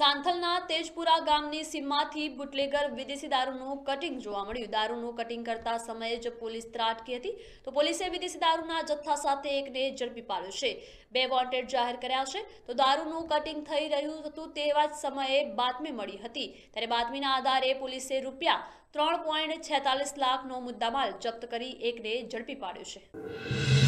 સાંથલના તેજપુરા ગામની સીમમાંથી બુટલેગર વિદેશી દારૂનું કટિંગ જોવા મળ્યું દારૂનું કટિંગ કરતા સમયે જ પોલીસ ત્રાટકી હતી તો પોલીસે વિદેશી દારૂના જથ્થા સાથે એકને ઝડપી પાડ્યો છે બે વોન્ટેડ જાહેર કર્યા છે તો દારૂનું કટિંગ થઈ રહ્યું હતું તેવા જ સમયે બાતમી મળી હતી ત્યારે બાતમીના આધારે પોલીસે રૂપિયા ત્રણ પોઈન્ટ છેતાલીસ લાખનો મુદ્દામાલ જપ્ત કરી એકને ઝડપી પાડ્યો છે